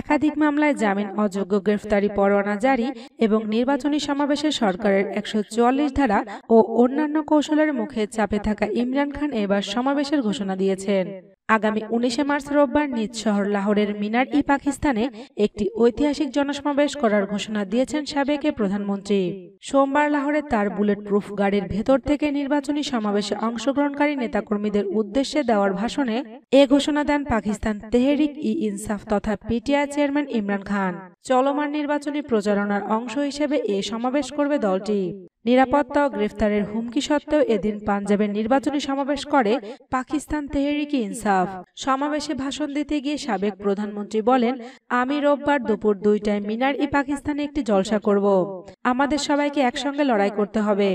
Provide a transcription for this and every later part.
একাধিক মামলায় জামিন অযোগ্য গ্রেফতারি পরোয়ানা জারি এবং নির্বাচনী সমাবেশে সরকারের একশো ধারা ও অন্যান্য কৌশলের মুখে চাপে থাকা ইমরান খান এবার সমাবেশের ঘোষণা দিয়েছেন আগামী উনিশে মার্চ রোববার নিজ শহর লাহোরের মিনার ই পাকিস্তানে একটি ঐতিহাসিক জনসমাবেশ করার ঘোষণা দিয়েছেন সাবেকে প্রধানমন্ত্রী সোমবার লাহোরে তার বুলেট প্রুফ গাড়ির ভেতর থেকে নির্বাচনী সমাবেশে অংশগ্রহণকারী নেতাকর্মীদের উদ্দেশ্যে দেওয়ার ভাষণে এ ঘোষণা দেন পাকিস্তান তেহরিক ই ইনসাফ তথা পিটিআই চেয়ারম্যান ইমরান খান চলমান নির্বাচনী প্রচারণার অংশ হিসেবে এ সমাবেশ করবে দলটি নিরাপত্তা ও গ্রেফতারের হুমকি সত্ত্বেও এদিন পাঞ্জাবের নির্বাচনী সমাবেশ করে পাকিস্তান তেহরিকি ইনসাফ সমাবেশে ভাষণ দিতে গিয়ে সাবেক প্রধানমন্ত্রী বলেন আমি রোববার দুপুর দুইটায় মিনার ই পাকিস্তানে একটি জলসা করব আমাদের সবাইকে একসঙ্গে লড়াই করতে হবে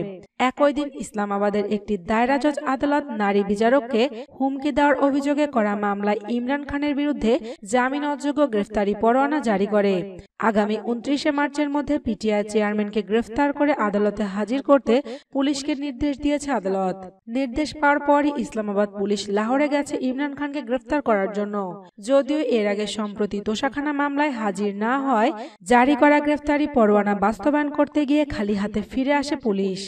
একই দিন ইসলামাবাদের একটি দায়রা জজ আদালত নারী বিচারককে হুমকি দেওয়ার অভিযোগে করা মামলায় ইমরান খানের বিরুদ্ধে জামিন অযোগ্য গ্রেফতারি পরোয়ানা জারি করে আগামী উনত্রিশে মার্চের মধ্যে পিটিআই চেয়ারম্যানকে গ্রেফতার করে আদালতে হাজির করতে পুলিশকে নির্দেশ দিয়েছে আদালত নির্দেশ পাওয়ার পরই ইসলামাবাদ পুলিশ লাহোরে গেছে ইমরান খানকে গ্রেফতার করার জন্য যদিও এর আগে সম্প্রতি তোষাখানা মামলায় হাজির না হয় জারি করা গ্রেফতারি পরোয়ানা বাস্তবায়ন করতে গিয়ে খালি হাতে ফিরে আসে পুলিশ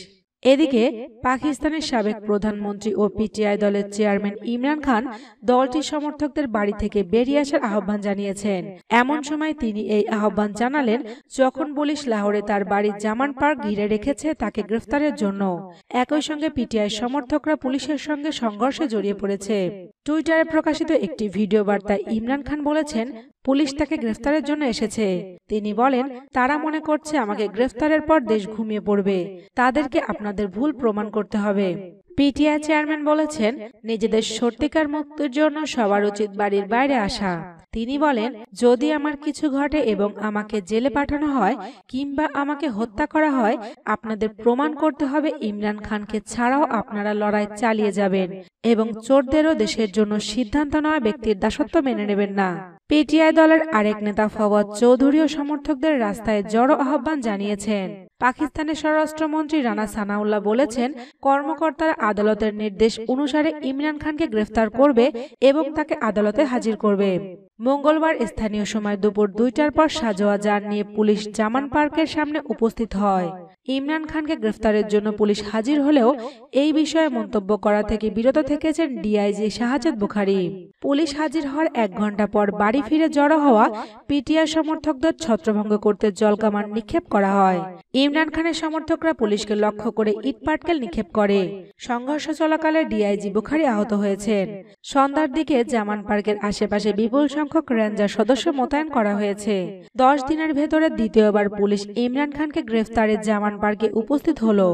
এদিকে পাকিস্তানের সাবেক প্রধানমন্ত্রী ও পিটিআই দলের চেয়ারম্যান ইমরান খান দলটির সমর্থকদের বাড়ি থেকে বেরিয়ে আসার আহ্বান জানিয়েছেন এমন সময় তিনি এই আহ্বান জানালেন যখন পুলিশ লাহোরে তার বাড়ির জামান পার্ক ঘিরে রেখেছে তাকে গ্রেফতারের জন্য একই সঙ্গে পিটিআই সমর্থকরা পুলিশের সঙ্গে সংঘর্ষে জড়িয়ে পড়েছে টুইটারে প্রকাশিত একটি ভিডিও বার্তায় ইমরান খান বলেছেন পুলিশ তাকে গ্রেফতারের জন্য এসেছে তিনি বলেন তারা মনে করছে আমাকে গ্রেফতারের পর দেশ ঘুমিয়ে পড়বে তাদেরকে আপনাদের ভুল প্রমাণ করতে হবে পিটিআই চেয়ারম্যান বলেছেন নিজেদের সত্যিকার মুক্তির জন্য সবার উচিত বাড়ির বাইরে আসা তিনি বলেন যদি আমার কিছু ঘটে এবং আমাকে জেলে পাঠানো হয় কিংবা আমাকে হত্যা করা হয় আপনাদের প্রমাণ করতে হবে ইমরান খানকে ছাড়াও আপনারা লড়াই চালিয়ে যাবেন এবং চোরদেরও দেশের জন্য সিদ্ধান্ত নেওয়া ব্যক্তির দাসত্ব মেনে নেবেন না পিটিআই দলের আরেক নেতা ফওয়াদ চৌধুরী ও সমর্থকদের রাস্তায় জড়ো আহ্বান জানিয়েছেন পাকিস্তানের স্বরাষ্ট্রমন্ত্রী রানা সানাউল্লাহ বলেছেন কর্মকর্তারা আদালতের নির্দেশ অনুসারে ইমরান খানকে গ্রেফতার করবে এবং তাকে আদালতে হাজির করবে মঙ্গলবার স্থানীয় সময় দুপুর দুইটার পর সাজোয়া যান নিয়ে পুলিশ জামান পার্কের সামনে উপস্থিত হয় ইমরান খানকে গ্রেফতারের জন্য পুলিশ হাজির হলেও এই বিষয়ে মন্তব্য করা থেকে বিরত থেকেছেন ডিআইজি শাহজাদ বুখারি পুলিশ হাজির হওয়ার এক ঘন্টা পর বাড়ি ফিরে জড়ো হওয়া পিটিআর সমর্থকদের ছত্রভঙ্গ করতে জলকামান নিক্ষেপ করা হয় ইমরান খানের সমর্থকরা পুলিশকে লক্ষ্য করে ইটপাটকেল নিক্ষেপ করে সংঘর্ষ চলাকালে ডিআইজি বুখারি আহত হয়েছেন সন্ধ্যার দিকে জামান পার্কের আশেপাশে বিপুল সংখ্যক রেঞ্জার সদস্য মোতায়েন করা হয়েছে দশ দিনের ভেতরে দ্বিতীয়বার পুলিশ ইমরান খানকে গ্রেফতারে জামান পার্কে উপস্থিত হলো